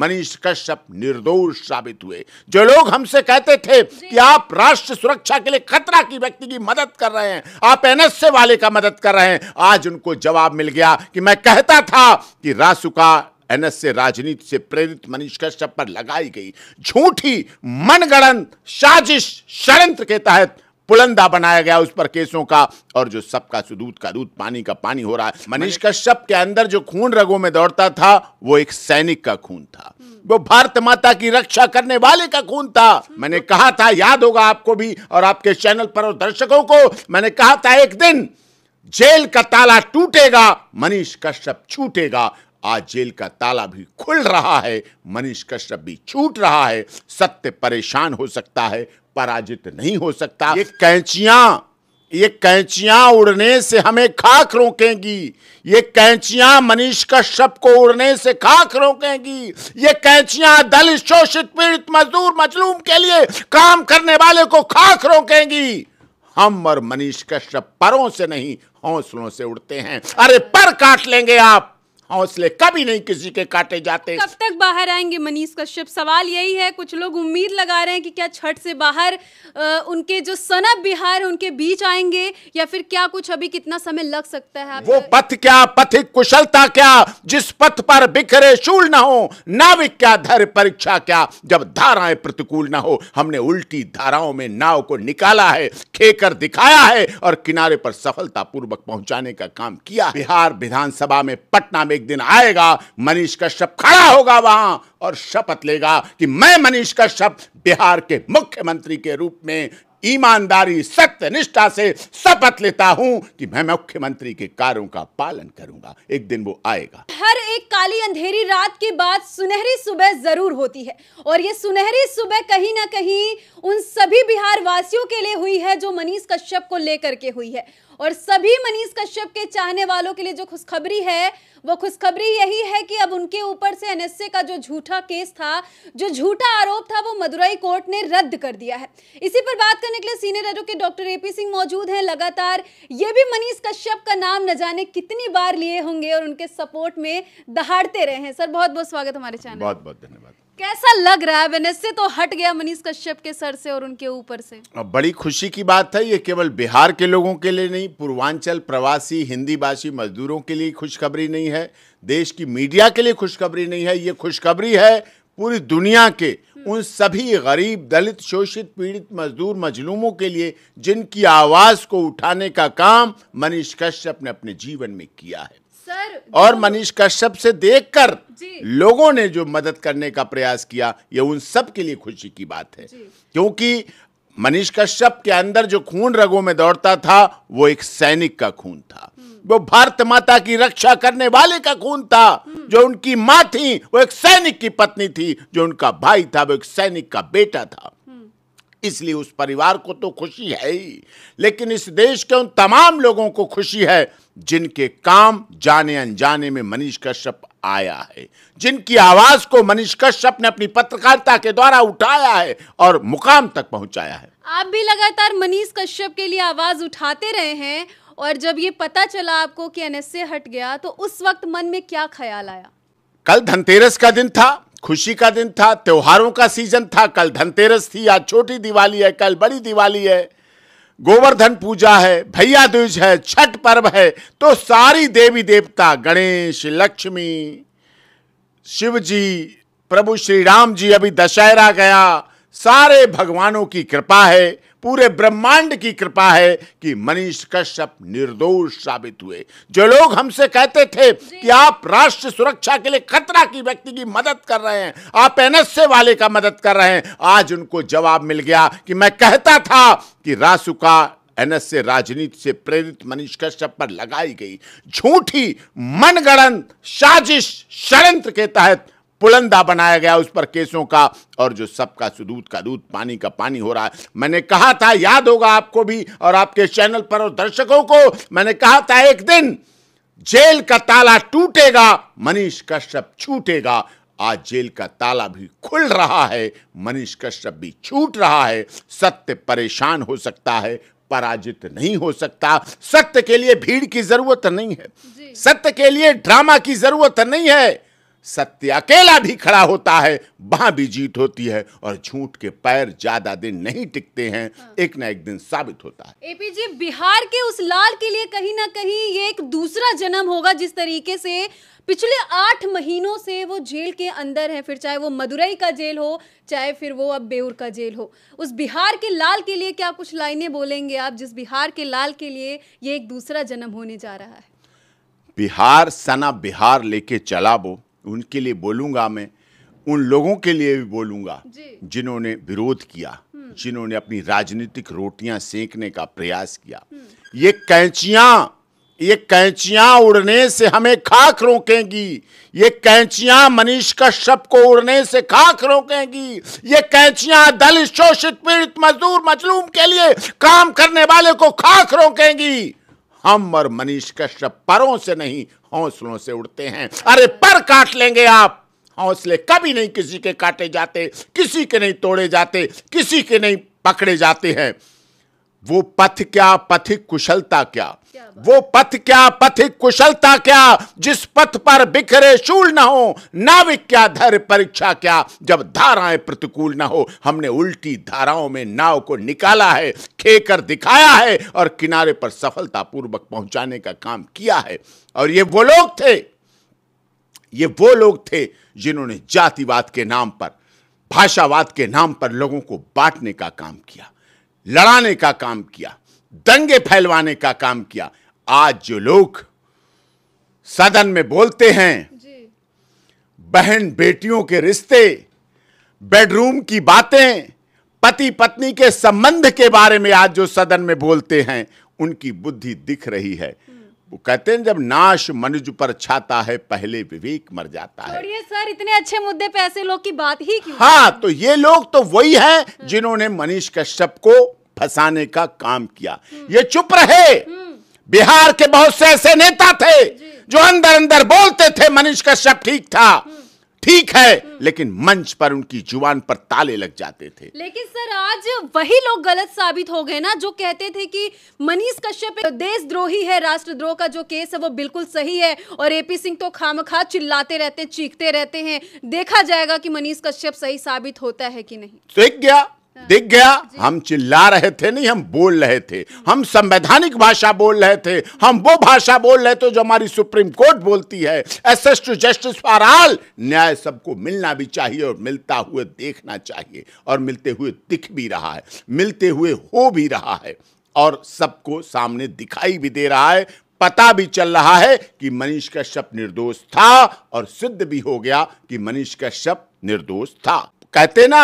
मनीष कश्यप निर्दोष साबित हुए जो लोग हमसे कहते थे कि आप राष्ट्र सुरक्षा के लिए खतरा की व्यक्ति की मदद कर रहे हैं आप एनएसए वाले का मदद कर रहे हैं आज उनको जवाब मिल गया कि मैं कहता था कि रासुका एनएसए राजनीति से प्रेरित मनीष कश्यप पर लगाई गई झूठी मनगणन साजिश षडयंत्र के तहत पुलंदा बनाया गया उस पर केसों का और जो सबका सुदूत का दूध पानी का पानी हो रहा है मनीष कश्यप के अंदर जो खून रगों में दौड़ता था वो एक सैनिक का खून था वो भारत माता की रक्षा करने वाले का खून था मैंने कहा था याद होगा आपको भी और आपके चैनल पर और दर्शकों को मैंने कहा था एक दिन जेल का ताला टूटेगा मनीष कश्यप छूटेगा आज जेल का ताला भी खुल रहा है मनीष कश्यप भी छूट रहा है सत्य परेशान हो सकता है पराजित नहीं हो सकता ये कैंचियां ये कैंचियां उड़ने से हमें खाक रोकेंगी ये कैंचियां मनीष कश्यप को उड़ने से खाक रोकेंगी ये कैंचियां दलित शोषित पीड़ित मजदूर मजलूम के लिए काम करने वाले को खाक रोकेंगी हम और मनीष कश्यप परों से नहीं हौसलों से उड़ते हैं अरे पर काट लेंगे आप हौसले कभी नहीं किसी के काटे जाते कब तक बाहर आएंगे मनीष कश्यप सवाल यही है कुछ लोग उम्मीद लगा रहे हैं कि क्या छठ से बाहर आ, उनके जो सनब बिहार उनके बीच आएंगे या फिर क्या कुछ अभी कितना समय लग सकता है वो पथ क्या पथिक कुशलता क्या जिस पथ पर बिखरे शूल ना हो नाविक क्या धर परीक्षा क्या जब धाराएं प्रतिकूल ना हो हमने उल्टी धाराओं में नाव को निकाला है खेकर दिखाया है और किनारे पर सफलता पूर्वक पहुंचाने का काम किया बिहार विधानसभा में पटना में एक दिन आएगा मनीष कश्यप खड़ा होगा वहां और शपथ लेगा कि मैं मनीष कश्यप बिहार के मुख्यमंत्री के रूप में ईमानदारी सत्य निष्ठा से शपथ लेता हूं कि मैं मुख्यमंत्री के कार्यों का पालन करूंगा एक दिन वो आएगा हर एक काली अंधेरी रात के बाद सुनहरी सुबह जरूर होती है और ये सुनहरी सुबह कहीं ना कहीं उन सभी बिहार वासियों के लिए हुई है जो मनीष कश्यप को लेकर के हुई है और सभी मनीष कश्यप के चाहने वालों के लिए जो खुशखबरी है वो खुशखबरी यही है कि अब उनके ऊपर से एनएसए का जो झूठा केस था जो झूठा आरोप था वो मदुरई कोर्ट ने रद्द कर दिया है इसी पर बात करने के लिए senior advocate doctor AP Singh मौजूद हैं लगातार ये भी मनीष कश्यप का नाम न जाने कितनी बार लिए होंगे और उनके सपोर्ट में दहाड़ते रहे हैं सर बहुत बहुत स्वागत हमारे चैनल बहुत बहुत धन्यवाद कैसा लग रहा है वेनेसे तो हट गया मनीष कश्यप के सर से और उनके ऊपर से अब बड़ी खुशी की बात है ये केवल बिहार के लोगों के लिए नहीं पूर्वांचल प्रवासी हिंदी भाषी मजदूरों के लिए खुशखबरी नहीं है देश की मीडिया के लिए खुशखबरी नहीं है ये खुशखबरी है पूरी दुनिया के हम्म। उन सभी गरीब दलित शोषित पीड़ित मजदूर मजलूमों के लिए जिनकी आवाज़ को उठाने का काम मनीष कश्यप ने अपने जीवन में किया है सर और मनीष कश्यप से देखकर लोगों ने जो मदद करने का प्रयास किया ये उन सब के लिए खुशी की बात है क्योंकि मनीष कश्यप के अंदर जो खून रगों में दौड़ता था वो एक सैनिक का खून था हम्म। वो भारत माता की रक्षा करने वाले का खून था हम्म। जो उनकी माँ थी वो एक सैनिक की पत्नी थी जो उनका भाई था वो एक सैनिक का बेटा था इसलिए उस परिवार को तो खुशी है ही लेकिन इस देश के उन तमाम लोगों को खुशी है जिनके काम जाने अनजाने में मनीष कश्यप आया है जिनकी आवाज को मनीष कश्यप ने अपनी पत्रकारिता के द्वारा उठाया है और मुकाम तक पहुंचाया है आप भी लगातार मनीष कश्यप के लिए आवाज उठाते रहे हैं और जब ये पता चला आपको कि एनएसए हट गया तो उस वक्त मन में क्या ख्याल आया कल धनतेरस का दिन था खुशी का दिन था त्योहारों का सीजन था कल धनतेरस थी आज छोटी दिवाली है कल बड़ी दिवाली है गोवर्धन पूजा है भैया दूज है छठ पर्व है तो सारी देवी देवता गणेश लक्ष्मी शिव जी प्रभु श्री राम जी अभी दशहरा गया सारे भगवानों की कृपा है पूरे ब्रह्मांड की कृपा है कि मनीष कश्यप निर्दोष साबित हुए जो लोग हमसे कहते थे कि आप राष्ट्र सुरक्षा के लिए खतरा की व्यक्ति की मदद कर रहे हैं आप एनएसए वाले का मदद कर रहे हैं आज उनको जवाब मिल गया कि मैं कहता था कि रासुका एनएसए राजनीति से प्रेरित मनीष कश्यप पर लगाई गई झूठी मनगणन साजिश षडयंत्र के तहत पुलंदा बनाया गया उस पर केसों का और जो सबका सुदूध का दूध पानी का पानी हो रहा है मैंने कहा था याद होगा आपको भी और आपके चैनल पर और दर्शकों को मैंने कहा था एक दिन जेल का ताला टूटेगा मनीष कश्यप छूटेगा आज जेल का ताला भी खुल रहा है मनीष कश्यप भी छूट रहा है सत्य परेशान हो सकता है पराजित नहीं हो सकता सत्य के लिए भीड़ की जरूरत नहीं है सत्य के लिए ड्रामा की जरूरत नहीं है सत्य अकेला भी खड़ा होता है वहां भी जीत होती है और झूठ के पैर ज्यादा दिन नहीं टिकते हैं हाँ। एक ना एक दिन साबित होता है एपीजे बिहार के उस लाल के लिए कहीं ना कहीं ये एक दूसरा जन्म होगा जिस तरीके से पिछले आठ महीनों से वो जेल के अंदर है फिर चाहे वो मदुरई का जेल हो चाहे फिर वो अब बेउर का जेल हो उस बिहार के लाल के लिए क्या कुछ लाइनें बोलेंगे आप जिस बिहार के लाल के लिए ये एक दूसरा जन्म होने जा रहा है बिहार सना बिहार लेके चला वो उनके लिए बोलूंगा मैं उन लोगों के लिए भी बोलूंगा जिन्होंने विरोध किया हम्म। जिन्होंने अपनी राजनीतिक रोटियां सेंकने का प्रयास किया हम्म। ये कैंचियां ये कैंचियां उड़ने से हमें खाक रोकेंगी ये कैंचियां मनीष कश्यप को उड़ने से खाक रोकेंगी ये कैंचियां दलित शोषित पीड़ित मजदूर मजलूम के लिए काम करने वाले को खाक रोकेंगी हम और मनीष कश्यप परों से नहीं हौसलों से उड़ते हैं अरे पर काट लेंगे आप हौसले कभी नहीं किसी के काटे जाते किसी के नहीं तोड़े जाते किसी के नहीं पकड़े जाते हैं वो पथ क्या पथिक कुशलता क्या वो पथ क्या पथिक कुशलता क्या जिस पथ पर बिखरे शूल ना हो नाविक क्या धर परीक्षा क्या जब धाराएं प्रतिकूल ना हो हमने उल्टी धाराओं में नाव को निकाला है खेकर दिखाया है और किनारे पर सफलता पूर्वक पहुंचाने का काम किया है और ये वो लोग थे ये वो लोग थे जिन्होंने जातिवाद के नाम पर भाषावाद के नाम पर लोगों को बांटने का काम किया लड़ाने का काम किया दंगे फैलवाने का काम किया आज जो लोग सदन में बोलते हैं बहन बेटियों के रिश्ते बेडरूम की बातें पति पत्नी के संबंध के बारे में आज जो सदन में बोलते हैं उनकी बुद्धि दिख रही है वो कहते हैं जब नाश मनुज पर छाता है पहले विवेक मर जाता है ये सर इतने अच्छे मुद्दे पे ऐसे लोग की बात ही क्यों हाँ तो ये लोग तो वही हैं जिन्होंने मनीष कश्यप को फंसाने का काम किया हम्म। ये चुप रहे हम्म। बिहार के बहुत से ऐसे नेता थे जो अंदर अंदर बोलते थे मनीष कश्यप ठीक था हम्म। ठीक है लेकिन मंच पर उनकी जुबान पर ताले लग जाते थे लेकिन सर आज वही लोग गलत साबित हो गए ना जो कहते थे कि मनीष कश्यप देशद्रोही है राष्ट्रद्रोह का जो केस है वो बिल्कुल सही है और एपी सिंह तो खामखा चिल्लाते रहते चीखते रहते हैं देखा जाएगा कि मनीष कश्यप सही साबित होता है कि नहीं देख तो गया दिख गया हम चिल्ला रहे थे नहीं हम बोल रहे थे हम संवैधानिक भाषा बोल रहे थे हम वो भाषा बोल रहे थे जो हमारी सुप्रीम कोर्ट बोलती है access to justice for all न्याय सबको मिलना भी चाहिए और मिलता हुए देखना चाहिए और मिलते हुए दिख भी रहा है मिलते हुए हो भी रहा है और सबको सामने दिखाई भी दे रहा है पता भी चल रहा है कि मनीष कश्यप निर्दोष था और सिद्ध भी हो गया कि मनीष कश्यप निर्दोष था कहते ना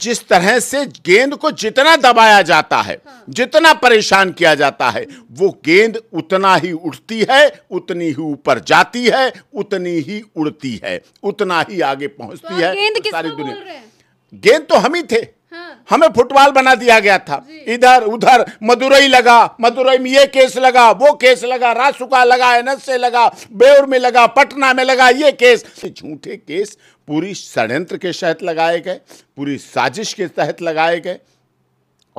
जिस तरह से गेंद को जितना दबाया जाता है हाँ। जितना परेशान किया जाता है वो गेंद उतना ही उठती है उतनी ही ऊपर जाती है उतनी ही उड़ती है उतना ही आगे पहुंचती तो है गेंद तो सारी दुनिया गेंद तो हम ही थे हाँ। हमें फुटबॉल बना दिया गया था इधर उधर मदुरई लगा मदुरई में ये केस लगा वो केस लगा रासुका लगा एनएसए लगा बेउर में लगा पटना में लगा ये केस झूठे केस पूरी षड्यंत्र के तहत लगाए गए पूरी साजिश के तहत लगाए गए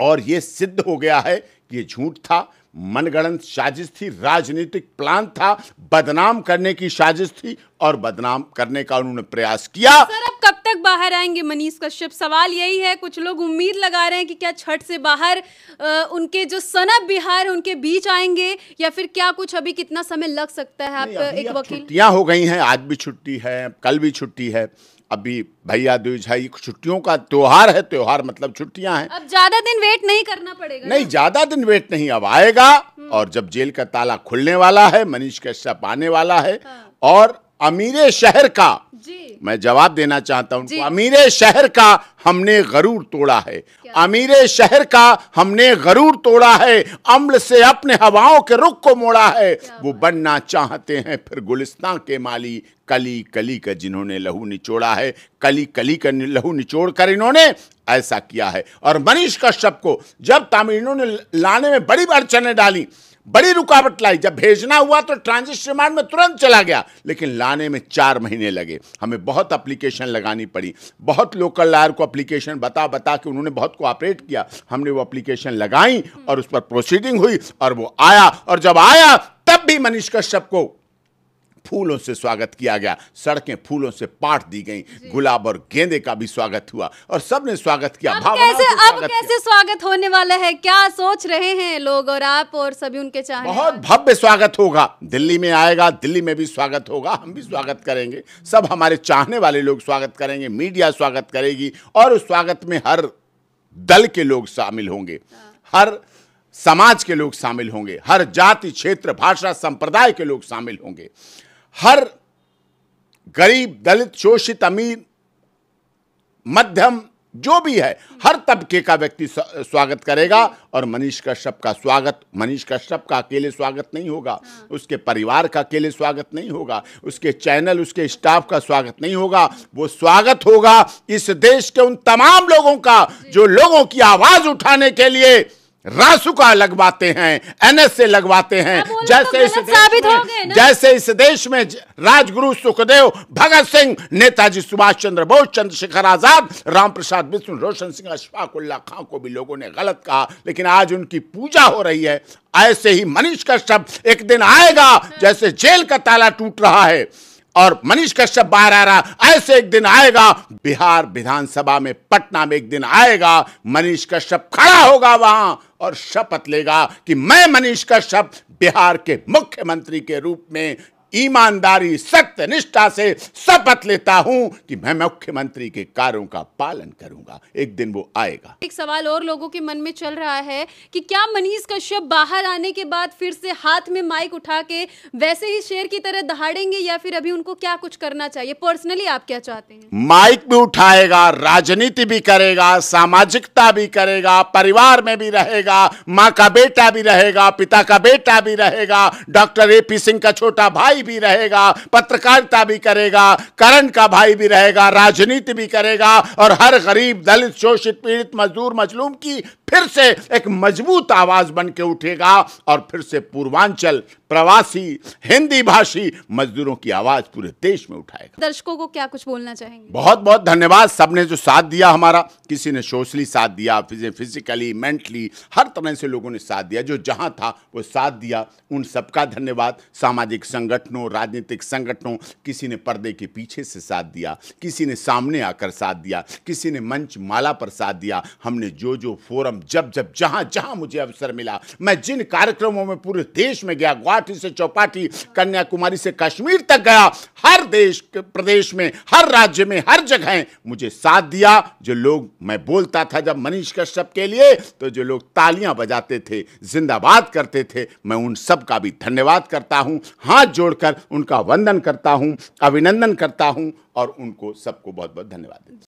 और ये सिद्ध हो गया है कि ये झूठ था मनगणन साजिश थी राजनीतिक प्लान था बदनाम करने की साजिश थी और बदनाम करने का उन्होंने प्रयास किया सर अब कब तक बाहर आएंगे मनीष कश्यप सवाल यही है कुछ लोग उम्मीद लगा रहे हैं कि क्या छठ से बाहर आ, उनके जो सनब बिहार उनके बीच आएंगे या फिर क्या कुछ अभी कितना समय लग सकता है आप एक वकील छुट्टियां हो गई हैं आज भी छुट्टी है कल भी छुट्टी है अभी भैया दूज झाई छुट्टियों का त्योहार है त्योहार मतलब छुट्टियां हैं अब ज्यादा दिन वेट नहीं करना पड़ेगा नहीं ज्यादा दिन वेट नहीं अब आएगा और जब जेल का ताला खुलने वाला है मनीष कश्यप आने वाला है हाँ। और अमीर शहर का जी। मैं जवाब देना चाहता हूँ अमीर शहर का हमने गरूर तोड़ा है अमीर शहर का हमने गरूर तोड़ा है अम्ल से अपने हवाओं के रुख को मोड़ा है वो बनना चाहते हैं फिर गुलिस्तान के माली कली कली का जिन्होंने लहू निचोड़ा है कली कली का लहू निचोड़ कर इन्होंने ऐसा किया है और मनीष कश्यप को जब तामिलों ने लाने में बड़ी अड़चने डाली बड़ी रुकावट लाई जब भेजना हुआ तो ट्रांजिट रिमांड में तुरंत चला गया लेकिन लाने में चार महीने लगे हमें बहुत अप्लीकेशन लगानी पड़ी बहुत लोकल लायर को अप्लीकेशन बता बता के उन्होंने बहुत कोऑपरेट किया हमने वो अप्लीकेशन लगाई और उस पर प्रोसीडिंग हुई और वो आया और जब आया तब भी मनीष कश्यप को फूलों से स्वागत किया गया सड़कें फूलों से पाट दी गई गुलाब और गेंदे का भी स्वागत हुआ और सब ने स्वागत किया अब कैसे अब कैसे स्वागत होने वाला है क्या सोच रहे हैं लोग और आप और सभी उनके चाहने बहुत भव्य स्वागत होगा दिल्ली में आएगा दिल्ली में भी स्वागत होगा हम भी स्वागत करेंगे सब हमारे चाहने वाले लोग स्वागत करेंगे मीडिया स्वागत करेगी और उस स्वागत में हर दल के लोग शामिल होंगे हाँ। हर समाज के लोग शामिल होंगे हर जाति क्षेत्र भाषा संप्रदाय के लोग शामिल होंगे हर गरीब दलित शोषित अमीर मध्यम जो भी है हर तबके का व्यक्ति स्वागत करेगा और मनीष कश्यप का स्वागत मनीष कश्यप का अकेले स्वागत नहीं होगा उसके परिवार का अकेले स्वागत नहीं होगा उसके चैनल उसके स्टाफ का स्वागत नहीं होगा वो स्वागत होगा इस देश के उन तमाम लोगों का जो लोगों की आवाज़ उठाने के लिए रासुका लगवाते हैं एस से लगवाते हैं जैसे तो इस देश में जैसे इस देश में राजगुरु सुखदेव भगत सिंह नेताजी सुभाष चंद्र बोस चंद्रशेखर आजाद राम प्रसाद बिश्व रोशन सिंह अशफाक उल्ला खां को भी लोगों ने गलत कहा लेकिन आज उनकी पूजा हो रही है ऐसे ही मनीष कश्यप एक दिन आएगा जैसे जेल का ताला टूट रहा है और मनीष कश्यप बाहर आ रहा ऐसे एक दिन आएगा बिहार विधानसभा में पटना में एक दिन आएगा मनीष कश्यप खड़ा होगा वहां और शपथ लेगा कि मैं मनीष कश्यप बिहार के मुख्यमंत्री के रूप में ईमानदारी सत्य निष्ठा से शपथ लेता हूं कि मैं मुख्यमंत्री के कार्यों का पालन करूंगा एक दिन वो आएगा एक सवाल और लोगों के मन में चल रहा है कि क्या मनीष कश्यप बाहर आने के बाद फिर से हाथ में माइक उठा के वैसे ही शेर की तरह दहाड़ेंगे या फिर अभी उनको क्या कुछ करना चाहिए पर्सनली आप क्या चाहते हैं माइक भी उठाएगा राजनीति भी करेगा सामाजिकता भी करेगा परिवार में भी रहेगा माँ का बेटा भी रहेगा पिता का बेटा भी रहेगा डॉक्टर ए पी सिंह का छोटा भाई भाई भी रहेगा पत्रकारिता भी करेगा करण का भाई भी रहेगा राजनीति भी करेगा और हर गरीब दलित शोषित पीड़ित मजदूर मजलूम की फिर से एक मजबूत आवाज बन के उठेगा और फिर से पूर्वांचल प्रवासी हिंदी भाषी मजदूरों की आवाज पूरे देश में उठाएगा दर्शकों को क्या कुछ बोलना चाहेंगे बहुत बहुत धन्यवाद सबने जो साथ दिया हमारा किसी ने सोशली साथ दिया फिजिकली मेंटली हर तरह से लोगों ने साथ दिया जो जहां था वो साथ दिया उन सबका धन्यवाद सामाजिक संगठनों राजनीतिक संगठनों किसी ने पर्दे के पीछे से साथ दिया किसी ने सामने आकर साथ दिया किसी ने मंच माला पर साथ दिया हमने जो जो फोरम जब जब जहां जहां मुझे अवसर मिला मैं जिन कार्यक्रमों में पूरे देश में गया गुवाहाटी से चौपाटी कन्याकुमारी से कश्मीर तक गया हर देश प्रदेश में हर राज्य में हर जगह मुझे साथ दिया जो लोग मैं बोलता था जब मनीष कश्यप के लिए तो जो लोग तालियां बजाते थे जिंदाबाद करते थे मैं उन सब का भी धन्यवाद करता हूं हाथ जोड़कर उनका वंदन करता हूं अभिनंदन करता हूं और उनको सबको बहुत बहुत धन्यवाद देता